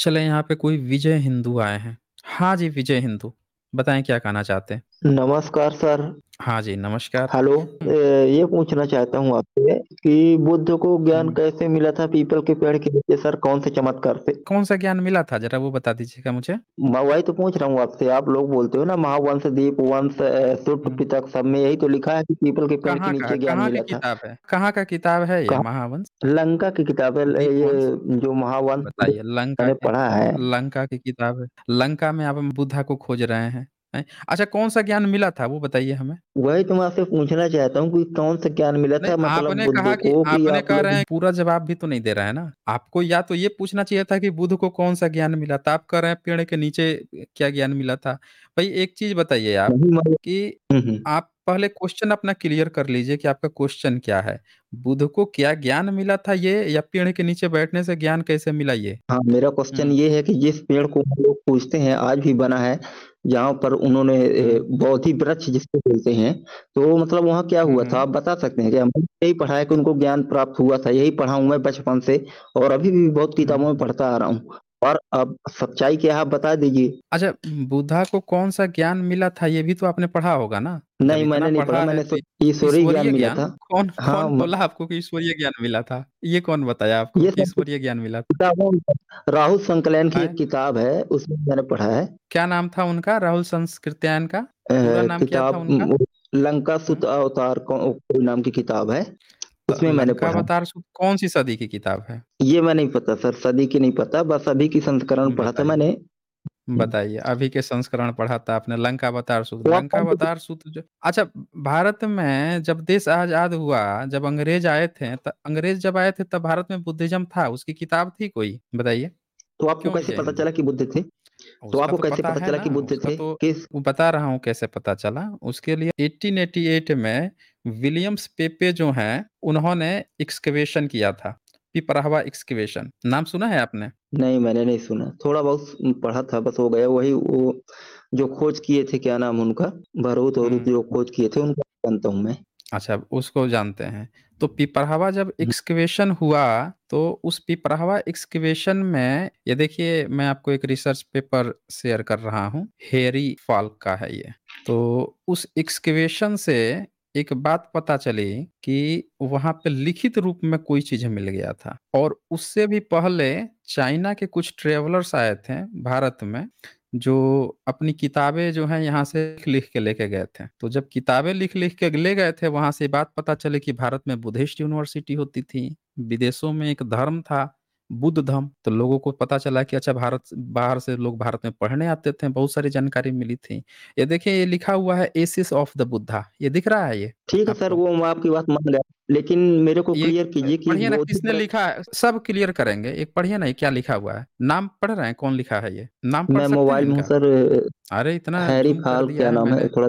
चले यहाँ पे कोई विजय हिंदू आए हैं। हाँ जी, विजय हिंदू। बताएं क्या कहना चाहते हैं? नमस्कार सर। हाँ जी, नमस्कार। हेलो। हम्म। ये पूछना चाहता हूँ आपसे कि बुद्ध को ज्ञान हम्म। कैसे मिला था पीपल के पेड़ के नीचे सर कौन से चमत्कार से? कौन-सा ज्ञान मिला था? ज़रा वो बता दीजिएगा मुझे। मैं वही तो पूछ रहा हूँ आपसे, आप लोग बोलते हो ना महावंश, दीप वंश सुत, हम्म। पिता सब में यही तो लिखा है कि पीपल के पेड़ के नीचे ज्ञान मिला था। किताब है? कहाँ का किताब है ये महावंश? लंका की किताब है ये जो महावंश लंका पढ़ा है। लंका की किताब है। लंका में आप बुद्धा को खोज रहे हैं। हैं। अच्छा कौन-सा ज्ञान मिला था वो बताइए हमें? वही तो मैं आपसे पूछना चाहता हूँ कि कौन-सा ज्ञान मिला था मतलब आपने कहा कि आपने कह रहे हैं पूरा जवाब भी तो नहीं दे रहा है ना। आपको या तो ये पूछना चाहिए था कि बुद्ध को कौन-सा ज्ञान मिला था? आप कह रहे हैं पेड़ के नीचे क्या ज्ञान मिला था? भाई एक चीज़ बताइए आप मतलब कि हम्म, हम्म। आप पहले क्वेश्चन अपना क्लियर कर लीजिए कि आपका क्वेश्चन क्या है? बुध को क्या ज्ञान मिला था ये या पेड़ के नीचे बैठने से ज्ञान कैसे मिला ये? हाँ, मेरा क्वेश्चन हम्म। ये है कि जिस पेड़ को हम लोग पूछते हैं, आज भी बना है, जहाँ पर उन्होंने हम्म। बहुत ही वृक्ष जिसको बोलते हैं, तो मतलब वहाँ क्या हुआ था? आप हम्म। बता सकते हैं कि हमने यही पढ़ा है कि उनको ज्ञान प्राप्त हुआ था, यही पढ़ा हूँ मैं बचपन से और अभी भी बहुत किताबों में पढ़ता आ रहा हूँ। और अब सच्चाई क्या आप बता दीजिए। अच्छा, बुद्धा को कौन-सा ज्ञान मिला था ये भी तो आपने पढ़ा होगा ना? नहीं, मैंने नहीं पढ़ा मैंने तो ईश्वरीय ज्ञान मिला था। कौन हाँ, कौन बोला आपको कि ईश्वरीय ज्ञान मिला था? ये कौन बताया आपको ये ईश्वरीय ज्ञान मिला था? राहुल संकलन की एक किताब है, उसमें मैंने पढ़ा है। क्या नाम था उनका राहुल संस्कृत्यायन का? नाम क्या था उनका? लंका सुत अवतार कोई नाम की किताब है। उसमें तो मैंने लंका पढ़ा। अवतार सूत्र कौन सी सदी की किताब है? ये मैं नहीं पता सर, सदी की नहीं पता, बस अभी की संस्करण पढ़ा था मैंने। बताइए, अभी के संस्करण पढ़ा था आपने लंका अवतार सूत्र। लंका अवतार सूत्र जो अच्छा भारत में जब देश आज़ाद हुआ, जब अंग्रेज आए थे तो अंग्रेज जब आए थे तब भारत में बुद्धिज़्म था, उसकी किताब थी कोई? बताइए, तो आपको कैसे पता चला कि बुद्ध थे? तो आपको तो कैसे पता पता चला कि बुद्ध थे? तो किस बता रहा हूँ कैसे पता चला, उसके लिए 1888 में विलियम्स पेपे जो हैं, उन्होंने एक्सकवेशन किया था। पिपराहवा एक्सकवेशन, नाम सुना है आपने? नहीं, मैंने नहीं सुना। थोड़ा-बहुत पढ़ा था बस हो गया वही वो जो खोज किए थे क्या नाम उनका? भरूत और हम्म। जो खोज किए थे उनको जानता हूँ मैं। अच्छा, उसको जानते हैं। तो पिपराहवा जब एक्सकवेशन हम्म। हुआ, तो उस पिपराहवा एक्सकवेशन में ये देखिए मैं आपको एक रिसर्च पेपर शेयर कर रहा हूँ, हेरी फ़ाल्क का है ये। तो उस एक्सकवेशन से एक बात पता चली कि वहाँ पे लिखित रूप में कोई चीज मिल गया था और उससे भी पहले चाइना के कुछ ट्रेवलर्स आए थे भारत में, जो अपनी किताबें जो हैं यहाँ से लिख लिख के लेके गए थे। तो जब किताबें लिख-लिख के ले गए थे, वहां से बात पता चले कि भारत में बुद्धिस्ट यूनिवर्सिटी होती थी, विदेशों में एक धर्म था। बुद्ध धम तो लोगों को पता चला कि अच्छा भारत बाहर से लोग भारत में पढ़ने आते थे बहुत सारी जानकारी मिली थी ये देखिए ये लिखा हुआ है एसिस ऑफ द बुद्धा ये दिख रहा है ये ठीक है सर वो आपकी बात मान गया लेकिन मेरे को क्लियर कीजिए कि पढ़िए ना किसने लिखा है सब क्लियर करेंगे एक पढ़िए ना क्या लिखा हुआ है नाम पढ़ रहे हैं कौन लिखा है ये नाम मैं मोबाइल में सर अरे इतना हैरी फाल क्या नाम है थोड़ा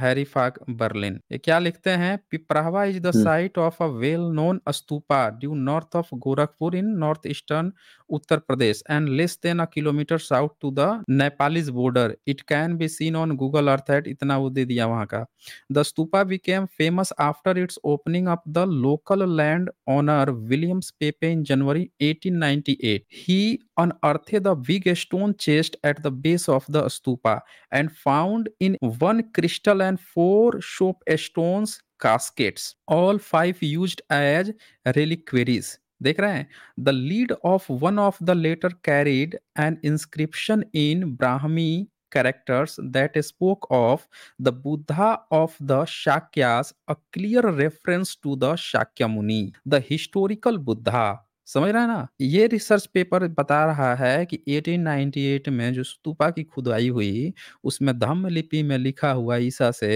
हैरी फाक बर्लिन। ये क्या लिखते हैं? Piprahwa is the hmm. Site of a well known stupa due north of Gorakhpur in north eastern Uttar Pradesh and less than a kilometre south to the Nepalese border it can be seen on Google Earth at इतना वो दे दिया वहां का the stupa became famous after its opening up the local land owner Williams Peppe in January 1898 he unearthed the big stone chest at the base of the stupa and found in one crystal and four soap stones caskets all five use as reliquaries देख रहे हैं the lid of one of the latter carried an inscription in Brahmi that spoke of the Buddha of the Shakyas a clear reference to the Shakyamuni the historical Buddha समझ रहे हैं ना ये research paper बता रहा है कि 1898 में जो स्तूपा की खुदाई हुई उसमें धम्म लिपि में लिखा हुआ ईसा से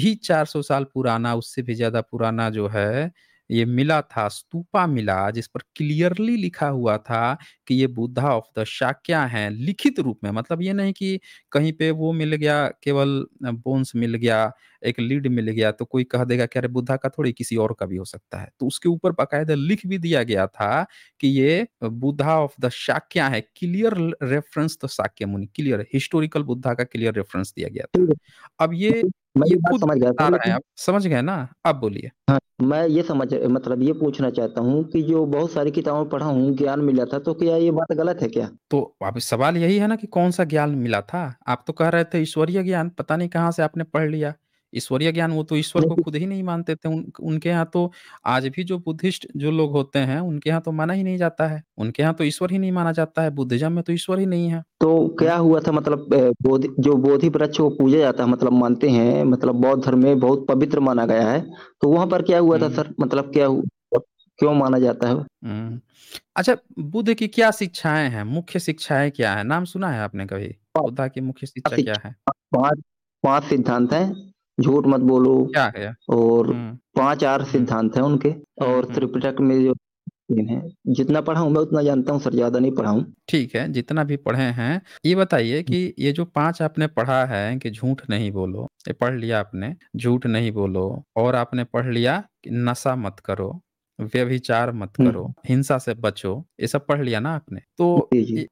भी 400 साल पुराना उससे भी ज्यादा पुराना जो है ये मिला था स्तूपा मिला जिस पर क्लियरली लिखा हुआ था कि ये बुद्धा ऑफ द शाक्या है लिखित रूप में मतलब ये नहीं कि कहीं पे वो मिल गया केवल बोन्स मिल गया एक लीड मिल गया तो कोई कह देगा कि अरे बुद्धा का थोड़ी किसी और का भी हो सकता है तो उसके ऊपर बाकायदा लिख भी दिया गया था कि ये बुद्धा ऑफ द शाक्या है क्लियर रेफरेंस तो शाक्य मुनि क्लियर हिस्टोरिकल बुद्धा का क्लियर रेफरेंस दिया गया था अब ये मैं ये बात खुद समझ गया था आप समझ गए ना आप बोलिए हाँ, मैं ये समझ मतलब ये पूछना चाहता हूँ कि जो बहुत सारी किताबें पढ़ा हूँ, ज्ञान मिला था, तो क्या ये बात गलत है क्या? तो आप सवाल यही है ना कि कौन सा ज्ञान मिला था? आप तो कह रहे थे ईश्वरीय ज्ञान, पता नहीं कहाँ से आपने पढ़ लिया। ईश्वरीय ज्ञान वो तो ईश्वर को खुद ही नहीं मानते थे उन, उनके यहाँ तो आज भी जो बुद्धिस्ट जो लोग होते हैं उनके यहाँ तो माना ही नहीं जाता है उनके यहाँ तो ईश्वर ही नहीं माना जाता है बुद्धिज्म में तो ईश्वर ही नहीं है तो क्या हुआ था मतलब बोधि, जो बोधि वृक्ष को पूजा जाता है मतलब मानते हैं मतलब बौद्ध धर्म में बहुत पवित्र माना गया है तो वहां पर क्या हुआ था हम्म। सर मतलब क्या हुआ मतलब क्यों माना जाता है हम्म। अच्छा बुद्ध की क्या शिक्षाएं हैं मुख्य शिक्षाएं क्या है नाम सुना है आपने कभी हाँ। बुद्धा की मुख्य शिक्षा क्या है पांच पांच सिद्धांत है झूठ मत बोलो क्या है? और हम्म। पांच आर सिद्धांत है उनके और हम्म, हम्म। त्रिपिटक में जो है, जितना पढ़ा हूँ मैं उतना जानता हूँ सर, ज़्यादा नहीं पढ़ा हूँ। ठीक है, जितना भी पढ़े हैं, ये बताइए कि ये जो पांच आपने पढ़ा है कि झूठ नहीं बोलो, ये पढ़ लिया आपने, झूठ नहीं बोलो और आपने पढ़ लिया कि नशा मत करो। व्यभिचार मत करो हिंसा से बचो ये सब पढ़ लिया ना आपने तो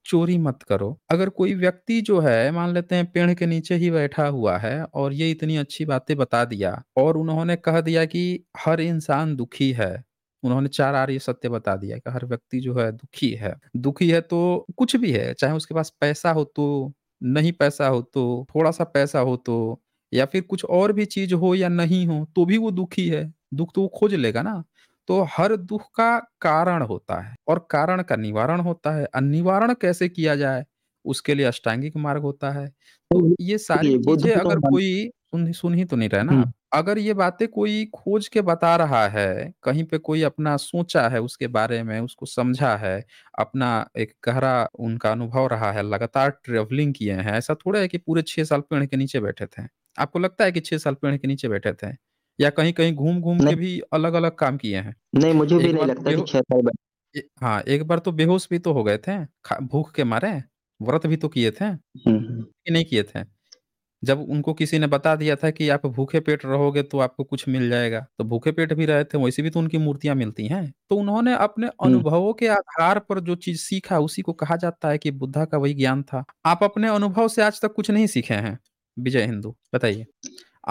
चोरी मत करो अगर कोई व्यक्ति जो है मान लेते हैं पेड़ के नीचे ही बैठा हुआ है और ये इतनी अच्छी बातें बता दिया और उन्होंने कह दिया कि हर इंसान दुखी है उन्होंने चार आर्य सत्य बता दिया कि हर व्यक्ति जो है दुखी है दुखी है तो कुछ भी है चाहे उसके पास पैसा हो तो नहीं पैसा हो तो थोड़ा सा पैसा हो तो या फिर कुछ और भी चीज हो या नहीं हो तो भी वो दुखी है दुख तो वो खोज लेगा ना तो हर दुख का कारण होता है और कारण का निवारण होता है निवारण कैसे किया जाए उसके लिए अष्टांगिक मार्ग होता है तो, तो ये सारी चीजें तो अगर कोई सुन सुन ही तो नहीं रहे ना अगर ये बातें कोई खोज के बता रहा है कहीं पे कोई अपना सोचा है उसके बारे में उसको समझा है अपना एक गहरा उनका अनुभव रहा है लगातार ट्रेवलिंग किए हैं ऐसा थोड़ा है कि पूरे छह साल पेड़ के नीचे बैठे थे आपको लगता है कि छह साल पेड़ के नीचे बैठे थे या कहीं कहीं घूम घूम के भी अलग अलग काम किए हैं। नहीं, मुझे भी नहीं तो लगता कि हाँ, एक बार तो बेहोश भी तो हो गए थे, भूख के मारे, व्रत भी तो किए थे, हम्म। कि नहीं किए थे? जब उनको किसी ने बता दिया था कि आप भूखे पेट रहोगे तो आपको कुछ मिल जाएगा, तो भूखे पेट भी रहे थे, वैसे भी तो उनकी मूर्तियां मिलती हैं। तो उन्होंने अपने हम्म। अनुभवों के आधार पर जो चीज़ सीखा उसी को कहा जाता है कि बुद्धा का वही ज्ञान था। आप अपने अनुभव से आज तक कुछ नहीं सीखे हैं। विजय हिंदू, बताइए।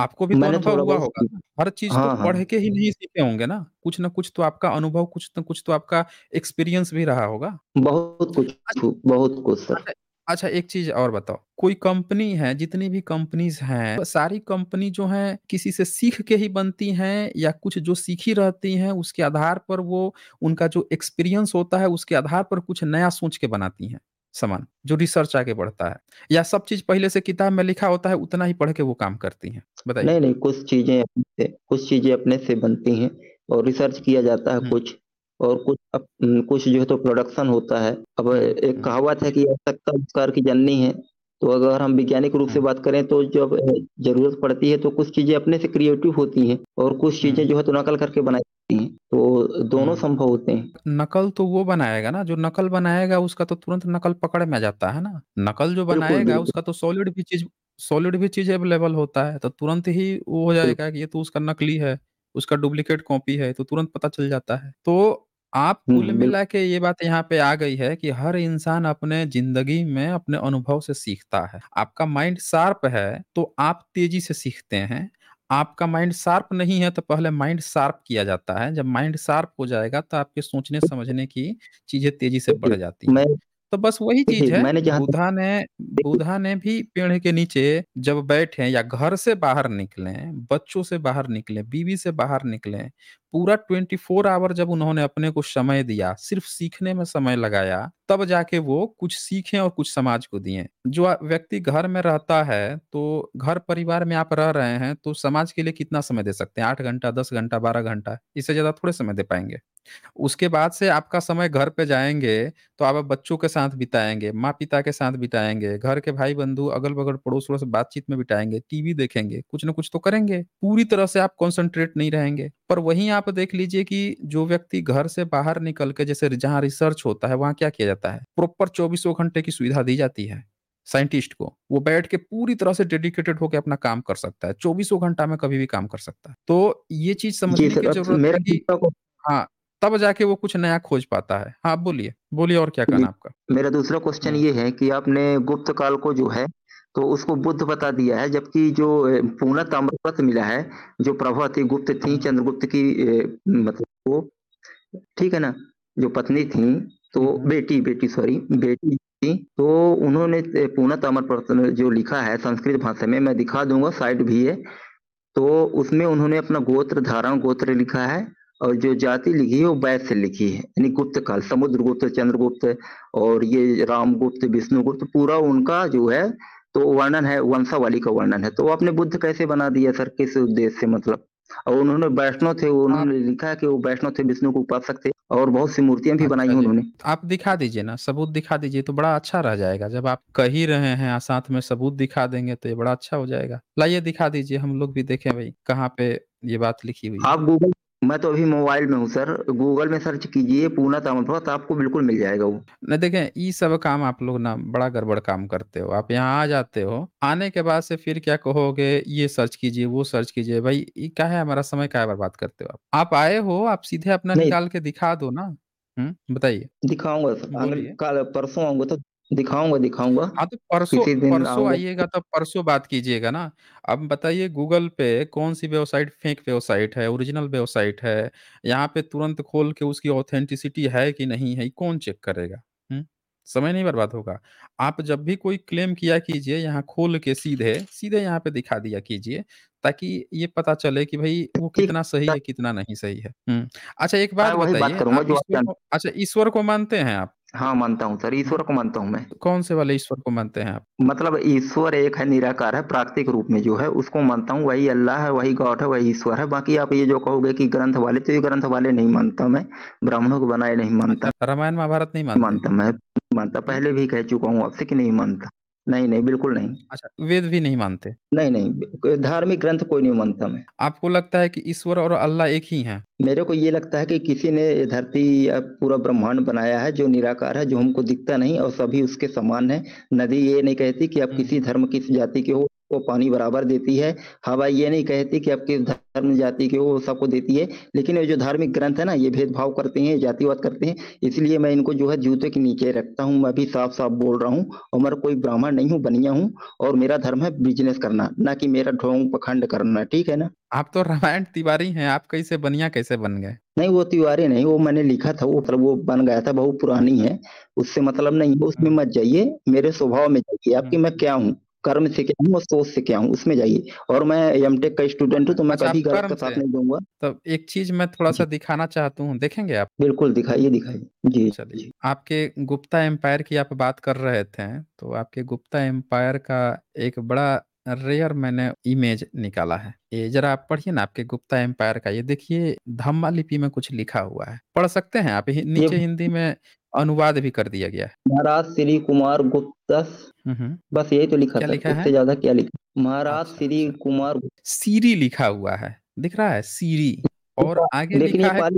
आपको भी तो अनुभव हुआ होगा। हर चीज़ तो हाँ, हाँ, पढ़ हाँ। के ही हाँ। नहीं सीखे होंगे ना, कुछ न कुछ तो आपका अनुभव, कुछ न कुछ तो आपका एक्सपीरियंस भी रहा होगा? बहुत कुछ, अच्छा बहुत कुछ सर। अच्छा, अच्छा एक चीज़ और बताओ, कोई कंपनी है जितनी भी कंपनीज़ हैं, सारी कंपनी जो है किसी से सीख के ही बनती हैं या कुछ जो सीखी रहती हैं उसके आधार पर वो उनका जो एक्सपीरियंस होता है उसके आधार पर कुछ नया सोच के बनाती हैं? समान जो रिसर्च आगे बढ़ता है या सब चीज पहले से किताब में लिखा होता है उतना ही पढ़ के वो काम करती है बताइए नहीं नहीं कुछ चीजें कुछ चीजें अपने से बनती हैं और रिसर्च किया जाता है कुछ और कुछ अप, कुछ जो है तो प्रोडक्शन होता है अब एक कहावत है कि आवश्यकता आविष्कार की जननी है तो अगर हम वैज्ञानिक रूप से बात करें तो जब जरूरत पड़ती है तो कुछ चीजें अपने से क्रिएटिव होती हैं और कुछ चीजें जो है तो नकल करके बनाई तो दोनों हम्म। संभव होते हैं। नकल तो वो बनाएगा ना, जो नकल बनाएगा उसका तो तुरंत नकल पकड़ में आ जाता है ना। नकल जो बिल्कुल, बनाएगा बिल्कुल। उसका तो सॉलिड भी चीज़ सॉलिड भी चीज़ अवेलेबल होता है, तो तुरंत ही वो हो जाएगा कि ये तो उसका नकली है, उसका डुप्लीकेट कॉपी है, तो तुरंत पता चल जाता है। तो आप हम्म, कुल मिला के ये बात यहाँ पे आ गई है कि हर इंसान अपने ज़िंदगी में अपने अनुभव से सीखता है। आपका माइंड शार्प है, तो आप तेज़ी से सीखते हैं। आपका माइंड शार्प नहीं है तो पहले माइंड शार्प किया जाता है जब माइंड शार्प हो जाएगा तो आपके सोचने समझने की चीजें तेजी से बढ़ जाती है तो बस वही चीज है बुधा ने बुधा ने भी पेड़ के नीचे जब बैठे या घर से बाहर निकले बच्चों से बाहर निकले बीवी से बाहर निकले पूरा 24 आवर जब उन्होंने अपने को समय दिया सिर्फ सीखने में समय लगाया तब जाके वो कुछ सीखें और कुछ समाज को दिए जो व्यक्ति घर में रहता है तो घर परिवार में आप रह रहे हैं तो समाज के लिए कितना समय दे सकते हैं आठ घंटा दस घंटा बारह घंटा इससे ज्यादा थोड़े समय दे पाएंगे उसके बाद से आपका समय घर पे जाएंगे तो आप बच्चों के साथ बिताएंगे माँ पिता के साथ बिताएंगे घर के भाई बंधु अगल बगल पड़ोस से बातचीत में बिताएंगे टीवी देखेंगे कुछ ना कुछ तो करेंगे पूरी तरह से आप कॉन्सेंट्रेट नहीं रहेंगे पर वहीं आप देख लीजिए कि जो व्यक्ति घर से बाहर निकल के जैसे जहाँ रिसर्च होता है वहाँ क्या किया जाता है प्रॉपर चौबीसों घंटे की सुविधा दी जाती है साइंटिस्ट को वो बैठ के पूरी तरह से डेडिकेटेड होकर अपना काम कर सकता है चौबीसों घंटा में कभी भी काम कर सकता है तो ये चीज समझने की जरूरत है हाँ तब जाके वो कुछ नया खोज पाता है हाँ बोलिए बोलिए और क्या कहना आपका मेरा दूसरा क्वेश्चन हम्म। ये है कि आपने गुप्त काल को जो है तो उसको बुद्ध बता दिया है जबकि जो पूर्ण ताम्रपत मिला है जो प्रभावती गुप्त थी चंद्रगुप्त की मतलब वो ठीक है ना जो पत्नी थी तो हम्म। बेटी बेटी सॉरी बेटी थी तो उन्होंने पूर्ण ताम्रपत जो लिखा है संस्कृत भाषा में मैं दिखा दूंगा साइड भी है तो उसमें उन्होंने अपना गोत्र धारण गोत्र लिखा है और जो जाति लिखी है वो वैश्य लिखी है यानी गुप्त काल समुद्र गुप्त चंद्रगुप्त और ये रामगुप्त विष्णुगुप्त पूरा उनका जो है तो वर्णन है वंशावली का वर्णन है तो आपने अपने बुद्ध कैसे बना दिया सर किस उद्देश्य से मतलब और उन्होंने वैष्णव थे उन्होंने हाँ। लिखा है कि वो वैष्णव थे विष्णु को उपासक थे और बहुत सी मूर्तियां भी बनाई अच्छा उन्होंने आप दिखा दीजिए ना सबूत दिखा दीजिए तो बड़ा अच्छा रह जाएगा जब आप कह ही रहे हैं हाँ, साथ में सबूत दिखा देंगे तो ये बड़ा अच्छा हो जाएगा लाइए दिखा दीजिए हम लोग भी देखें भाई कहाँ पे ये बात लिखी हुई आप गूगल मैं तो अभी मोबाइल में हूँ सर गूगल में सर्च कीजिए पूना तामलपत तो आपको बिल्कुल मिल जाएगा वो ना देखें ये सब काम आप लोग ना बड़ा गड़बड़ काम करते हो आप यहाँ आ जाते हो आने के बाद से फिर क्या कहोगे ये सर्च कीजिए वो सर्च कीजिए भाई ये क्या है हमारा समय क्या बर्बाद करते हो आप आप आए हो आप सीधे अपना निकाल के दिखा दो ना बताइए दिखाऊंगा सर कल परसों आऊंगा तो दिखाऊंगा दिखाऊंगा हाँ, तो परसों किसी दिन परसों आऊँगा। आइएगा तो परसों बात कीजिएगा ना। अब बताइए गूगल पे कौन सी वेबसाइट फेक वेबसाइट है, ओरिजिनल वेबसाइट है? यहाँ पे तुरंत खोल के उसकी ऑथेंटिसिटी है कि नहीं है, कौन चेक करेगा? समय नहीं बर्बाद होगा। आप जब भी कोई क्लेम किया कीजिए, यहाँ खोल के सीधे, सीधे यहाँ पे दिखा दिया कीजिए ताकि ये पता चले कि भाई वो कितना सही है, कितना नहीं सही है। अच्छा एक बात बताइए, आप ईश्वर को अच्छा ईश्वर को मानते हैं आप? हाँ मानता हूँ सर ईश्वर को मानता हूँ मैं कौन से वाले ईश्वर को मानते हैं आप मतलब ईश्वर एक है निराकार है प्राकृतिक रूप में जो है उसको मानता हूँ वही अल्लाह है वही गॉड है वही ईश्वर है बाकी आप ये जो कहोगे कि ग्रंथ वाले तो ये ग्रंथ वाले नहीं मानता मैं ब्राह्मणों को बनाए नहीं मानता रामायण महाभारत नहीं मानता मानता मैं मानता पहले भी कह चुका हूँ आपसे की नहीं मानता नहीं, नहीं, बिल्कुल नहीं। अच्छा, वेद भी नहीं मानते? नहीं, नहीं, धार्मिक ग्रंथ कोई नहीं मानता मैं। आपको लगता है कि ईश्वर और अल्लाह एक ही हैं? मेरे को ये लगता है कि किसी ने धरती या पूरा ब्रह्मांड बनाया है, जो निराकार है, जो हमको दिखता नहीं और सभी उसके समान है नदी ये नहीं कहती कि आप हम्म। किसी धर्म, किस जाति के हो को पानी बराबर देती है हवा ये नहीं कहती कि अब किस धर्म जाति के वो सबको देती है लेकिन ये जो धार्मिक ग्रंथ है ना ये भेदभाव करते हैं जातिवाद करते हैं इसलिए मैं इनको जो है जूते के नीचे रखता हूँ मैं भी साफ साफ बोल रहा हूँ और मैं कोई ब्राह्मण नहीं हूँ बनिया हूँ और मेरा धर्म है बिजनेस करना ना कि मेरा ढोंग पखंड करना ठीक है ना आप तो रामायण तिवारी हैं आप कैसे बनिया कैसे बन गए नहीं वो तिवारी नहीं वो मैंने लिखा था वो मतलब वो बन गया था बहुत पुरानी है उससे मतलब नहीं उसमें मत जाइए मेरे स्वभाव में जाइए आपकी हम्म। मैं क्या हूँ कर्म से क्या हूँ और सोच से क्या हूँ उसमें जाइए और मैं एम का स्टूडेंट हूँ तो मैं अच्छा, कभी गलत का साथ नहीं दूंगा तो एक चीज मैं थोड़ा सा दिखाना चाहता हूँ देखेंगे आप बिल्कुल दिखाइए दिखाइए जी चलिए आपके गुप्ता एम्पायर की आप बात कर रहे थे तो आपके गुप्ता एम्पायर का एक बड़ा रेयर मैंने इमेज निकाला है ये जरा आप पढ़िए ना आपके गुप्ता एम्पायर का ये देखिए धम्मा लिपि में कुछ लिखा हुआ है पढ़ सकते हैं आप नीचे हिंदी में अनुवाद भी कर दिया गया है महाराज श्री कुमार गुप्ता हम्म, हम्म। बस यही तो लिखा क्या था लिखा है ज्यादा क्या लिखा महाराज अच्छा, अच्छा। श्री कुमार सीरी लिखा हुआ है दिख रहा है सीरी और आगे लिखा है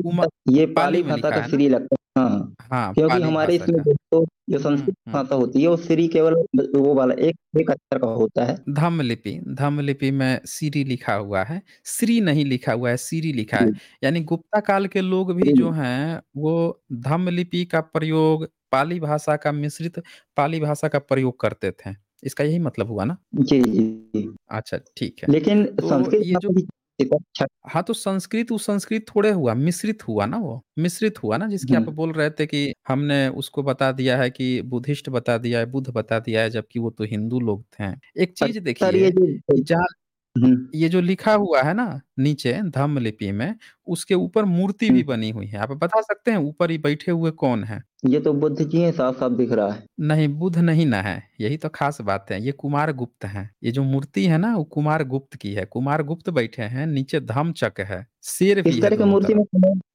ये पाली भाषा का तो सीरी लगता है हाँ।, हाँ, क्योंकि पाली हमारे भाषा इसमें का। जो जो संस्कृत हम्म, भाषा हम्म। होती है, वो श्री केवल वो वाला एक एक अक्षर का होता है। धम्म लिपि धम्म लिपि में श्री लिखा हुआ है। श्री नहीं लिखा हुआ है, श्री लिखा है। यानी गुप्ता काल के लोग भी जो हैं, वो धम्म लिपि का प्रयोग पाली भाषा का मिश्रित पाली भाषा का प्रयोग करते थे। इसका यही मतलब हुआ ना? जी, जी, अच्छा, ठीक है। लेकिन तो संस्कृत ये जो हाँ तो संस्कृत उस संस्कृत थोड़े हुआ, मिश्रित हुआ ना वो, मिश्रित हुआ ना जिसकी हम्म। आप बोल रहे थे कि हमने उसको बता दिया है कि बुद्धिस्ट बता दिया है, बुद्ध बता दिया है जबकि वो तो हिंदू लोग थे। एक चीज़ देखिए ये जो जहाँ हम्म। ये जो लिखा हुआ है ना नीचे धम्म लिपि में, उसके ऊपर मूर्ति भी हम्म। बनी हुई है। आप बता सकते हैं ऊपर ही बैठे हुए कौन है? ये तो बुद्ध जी हैं, साफ-साफ दिख रहा है। नहीं, बुद्ध नहीं ना है, यही तो खास बात है। ये कुमार गुप्त है ये जो मूर्ति है ना, वो कुमार गुप्त की है। कुमार गुप्त बैठे हैं, नीचे चक है, शेर इस तरह की मूर्ति में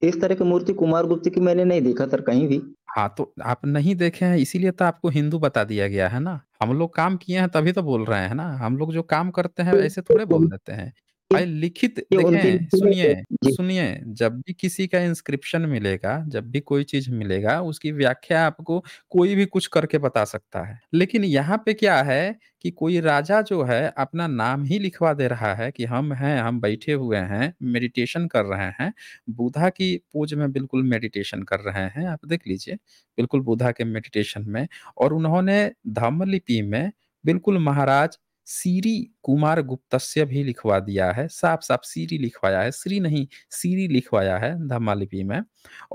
इस तरह की मूर्ति कुमार गुप्त की मैंने नहीं देखा सर कहीं भी। हाँ, तो आप नहीं देखे हैं, इसीलिए तो आपको हिंदू बता दिया गया है ना। हम लोग काम किए हैं, तभी तो बोल रहे हैं ना। हम लोग जो काम करते हैं, ऐसे थोड़े बोल देते हैं। भाई लिखित देखें तो सुनिए सुनिए जब भी किसी का इंस्क्रिप्शन मिलेगा जब भी कोई चीज मिलेगा उसकी व्याख्या आपको कोई भी कुछ करके बता सकता है लेकिन यहाँ पे क्या है कि कोई राजा जो है अपना नाम ही लिखवा दे रहा है कि हम हैं हम बैठे हुए हैं मेडिटेशन कर रहे हैं बुधा की पूज में बिल्कुल मेडिटेशन कर रहे हैं आप देख लीजिए बिल्कुल बुधा के मेडिटेशन में और उन्होंने धम्म लिपि में बिल्कुल महाराज सीरी कुमार गुप्तस्य भी लिखवा दिया है साफ साफ सीरी लिखवाया है श्री नहीं सीरी लिखवाया है धम्मा लिपि में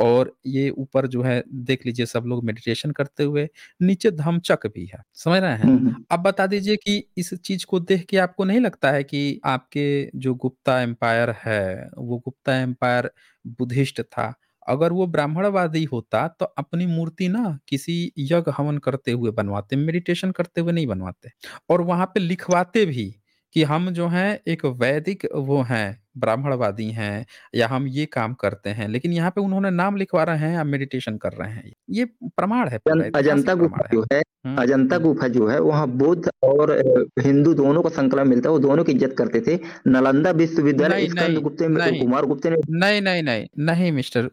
और ये ऊपर जो है देख लीजिए सब लोग मेडिटेशन करते हुए नीचे धमचक भी है समझ रहे हैं हम्म, हम्म। अब बता दीजिए कि इस चीज को देख के आपको नहीं लगता है कि आपके जो गुप्ता एम्पायर है वो गुप्ता एम्पायर बुद्धिस्ट था अगर वो ब्राह्मणवादी होता तो अपनी मूर्ति ना किसी यज्ञ हवन करते हुए बनवाते मेडिटेशन करते हुए नहीं बनवाते और वहां पे लिखवाते भी कि हम जो हैं एक वैदिक वो हैं ब्राह्मणवादी हैं या हम ये काम करते हैं लेकिन यहाँ पे उन्होंने नाम लिखवा रहे हैं हम मेडिटेशन कर रहे हैं ये प्रमाण है अजंता गुफा जो है हम्म, अजंता हम्म। गुफा जो है वहाँ बुद्ध और हिंदू दोनों का संकलन मिलता है वो दोनों की इज्जत करते थे नालंदा विश्वविद्यालय कुमार गुप्ते ने नहीं नहीं नहीं नहीं मिस्टर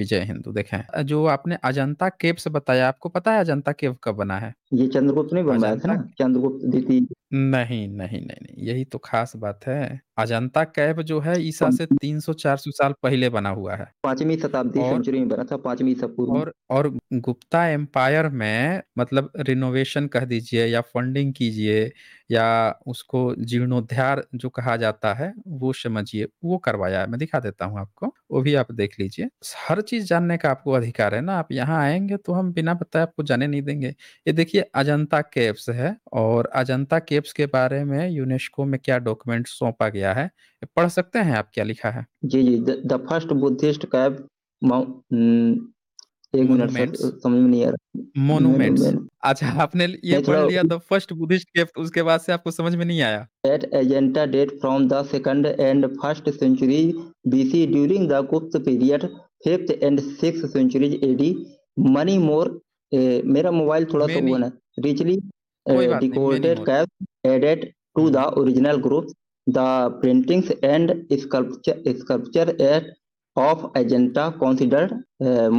विजय हिंदू देखें जो आपने अजंता केव से बताया आपको पता है अजंता केव कब बना है ये चंद्रगुप्त नहीं बनवाया था ना चंद्रगुप्त द्वितीय नहीं नहीं नहीं नहीं यही तो खास बात है अजंता कैब जो है ईसा से 300-400 साल पहले बना हुआ है पांचवी शताब्दी और- सेंचुरी में बना था पांचवी ईसा और और गुप्ता एम्पायर में मतलब रिनोवेशन कह दीजिए या फंडिंग कीजिए या उसको जीर्णोद्धार जो कहा जाता है वो समझिए वो करवाया है मैं दिखा देता हूँ आपको वो भी आप देख लीजिए हर चीज जानने का आपको अधिकार है ना आप यहाँ आएंगे तो हम बिना बताए आपको जाने नहीं देंगे ये देखिए अजंता केव्स है और अजंता केव्स के बारे में यूनेस्को में क्या डॉक्यूमेंट सौंपा गया है पढ़ सकते हैं आप क्या लिखा है जी जी the first Buddhist cave monument अच्छा आपने ये पढ़ लिया द तो फर्स्ट बुद्धिस्ट गिफ्ट उसके बाद से आपको समझ में नहीं आया that Ajanta date from the second and first century BC during the Gupta period fifth and six centuries AD many more मेरा मोबाइल थोड़ा सा वो ना richly decorated caves added to the original group the paintings and sculpture sculpture at of Ajanta considered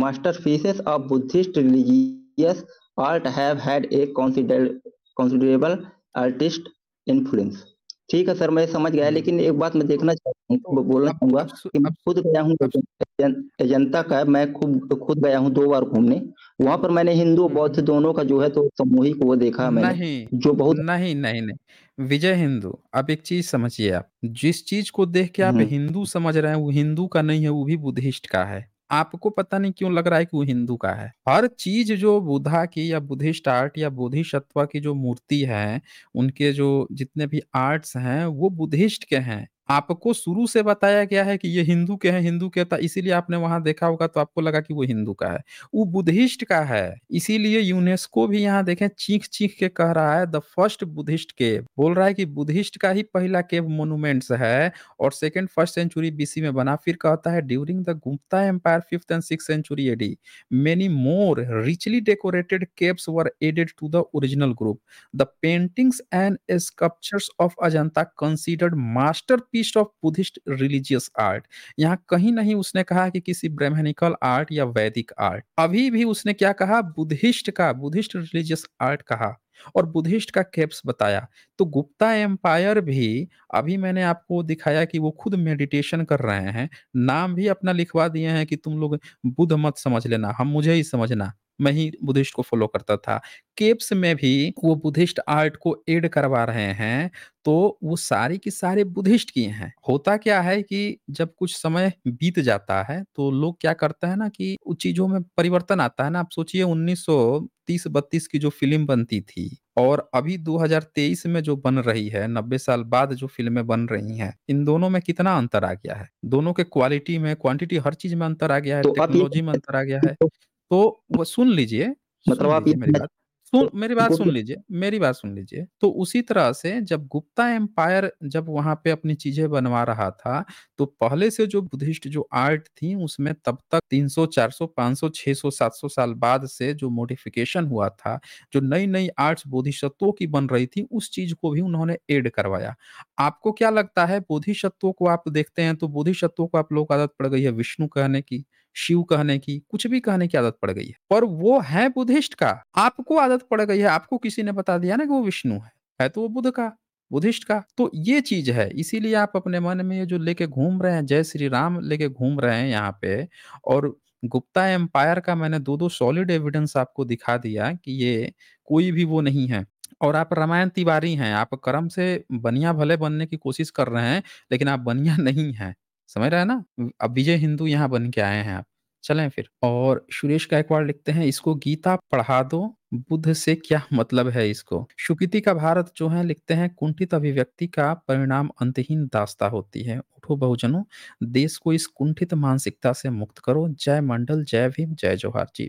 masterpieces of Buddhist religious art have had a considerable artist influence ठीक है sir मैं समझ गया लेकिन एक बात मैं देखना बोलना चाहूंगा कि मैं खुद गया हूँ अजंता का मैं खुद खुद गया हूँ दो बार घूमने वहां पर मैंने हिंदू बौद्ध दोनों का जो है तो सामूहिक वो देखा मैंने नहीं, जो बहुत नहीं नहीं नहीं विजय हिंदू अब एक चीज समझिए आप जिस चीज को देख के आप हिंदू समझ रहे हैं वो हिंदू का नहीं है वो भी बुद्धिस्ट का है आपको पता नहीं क्यों लग रहा है कि वो हिंदू का है हर चीज जो बुद्धा की या बुद्धिस्ट आर्ट या बोधिसत्व की जो मूर्ति है उनके जो जितने भी आर्ट्स हैं वो बुद्धिस्ट के हैं आपको शुरू से बताया गया है कि ये हिंदू के हैं हिंदू के था तो इसीलिए आपने वहां देखा होगा तो आपको लगा कि वो हिंदू का है वो बुद्धिस्ट का है इसीलिए यूनेस्को भी यहाँ देखें चीख चीख के कह रहा है द फर्स्ट बुद्धिस्ट केव बोल रहा है कि बुद्धिस्ट का ही पहला केव मोनुमेंट्स है और सेकेंड फर्स्ट सेंचुरी बीसी में बना फिर कहता है during the Gupta empire fifth and six century AD many more richly decorated caves were added to the original group the paintings and sculptures of Ajanta considered masterpieces of Buddhist religious art यहाँ कहीं नहीं उसने कहा कि किसी ब्रह्मनिकल art या वैदिक art अभी भी उसने क्या कहा बुद्धिस्ट का बुद्धिस्ट रिलीजियस आर्ट कहा और बुद्धिस्ट का कैप्स बताया तो गुप्ता एम्पायर भी अभी मैंने आपको दिखाया कि वो खुद मेडिटेशन कर रहे हैं नाम भी अपना लिखवा दिए हैं कि तुम लोग बुद्ध मत समझ लेना हम मुझे ही समझना मैं ही बुद्धिस्ट को फॉलो करता था केप्स में भी वो बुद्धिस्ट आर्ट को एड करवा रहे हैं तो वो सारे के सारे बुद्धिस्ट की हैं होता क्या है कि जब कुछ समय बीत जाता है तो लोग क्या करते हैं ना कि उस चीजों में परिवर्तन आता है ना आप सोचिए 1930 32 की जो फिल्म बनती थी और अभी 2023 में जो बन रही है 90 साल बाद जो फिल्में बन रही हैं इन दोनों में कितना अंतर आ गया है दोनों के क्वालिटी में क्वांटिटी हर चीज में अंतर आ गया है तो टेक्नोलॉजी में अंतर आ गया है तो वो सुन लीजिए मतलब आप तो मेरी बात सुन मेरी बात सुन लीजिए मेरी बात सुन लीजिए तो उसी तरह से जब गुप्ता एम्पायर जब वहां पे अपनी चीजें बनवा रहा था तो पहले से जो बुद्धिस्ट जो आर्ट थी उसमें तब तक 300 400 500 600 700 साल बाद से जो मोडिफिकेशन हुआ था जो नई नई आर्ट्स बोधिसत्वों की बन रही थी उस चीज को भी उन्होंने एड करवाया आपको क्या लगता है बोधिसत्वों को आप देखते हैं तो बोधिसत्वों को आप लोग आदत पड़ गई है विष्णु कहने की शिव कहने की कुछ भी कहने की आदत पड़ गई है पर वो है बुद्धिस्ट का आपको आदत पड़ गई है आपको किसी ने बता दिया ना कि वो विष्णु है है तो वो बुद्ध का बुद्धिस्ट का तो ये चीज है इसीलिए आप अपने मन में ये जो लेके घूम रहे हैं जय श्री राम लेके घूम रहे हैं यहाँ पे और गुप्ता एम्पायर का मैंने दो दो सॉलिड एविडेंस आपको दिखा दिया कि ये कोई भी वो नहीं है और आप रामायण तिवारी हैं आप कर्म से बनिया भले बनने की कोशिश कर रहे हैं लेकिन आप बनिया नहीं हैं समझ रहे हैं ना? अब विजय हिंदू यहाँ बन के आए हैं आप, चलें फिर। और सुरेश गायकवाड़ लिखते हैं इसको गीता पढ़ा दो, बुद्ध से क्या मतलब है इसको? सुकृति का भारत जो है लिखते हैं कुंठित अभिव्यक्ति का परिणाम अंतहीन दास्ता होती है। उठो बहुजनों, देश को इस कुंठित मानसिकता से मुक्त करो। जय मंडल, जय भीम, जय जोहार। जी।